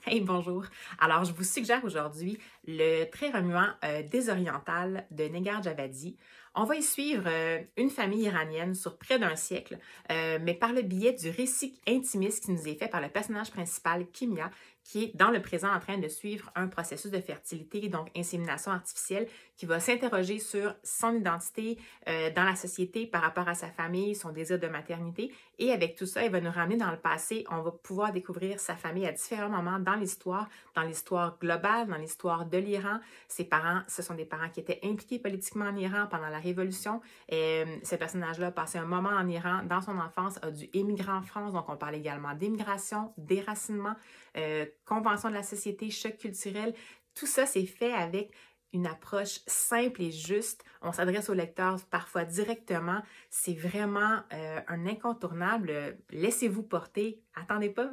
Hey, bonjour. Alors, je vous suggère aujourd'hui le très remuant euh, désoriental de Negar Javadi. On va y suivre euh, une famille iranienne sur près d'un siècle, euh, mais par le biais du récit intimiste qui nous est fait par le personnage principal, Kimia, qui est dans le présent en train de suivre un processus de fertilité, donc insémination artificielle, qui va s'interroger sur son identité dans la société par rapport à sa famille, son désir de maternité. Et avec tout ça, elle va nous ramener dans le passé. On va pouvoir découvrir sa famille à différents moments dans l'histoire, dans l'histoire globale, dans l'histoire de l'Iran. Ses parents, ce sont des parents qui étaient impliqués politiquement en Iran pendant la Révolution. Et euh, ce personnage-là a passé un moment en Iran dans son enfance, a dû émigrer en France. Donc, on parle également d'immigration, déracinement, euh, convention de la société, choc culturel. Tout ça, c'est fait avec une approche simple et juste. On s'adresse au lecteur parfois directement. C'est vraiment euh, un incontournable. Laissez-vous porter. Attendez pas,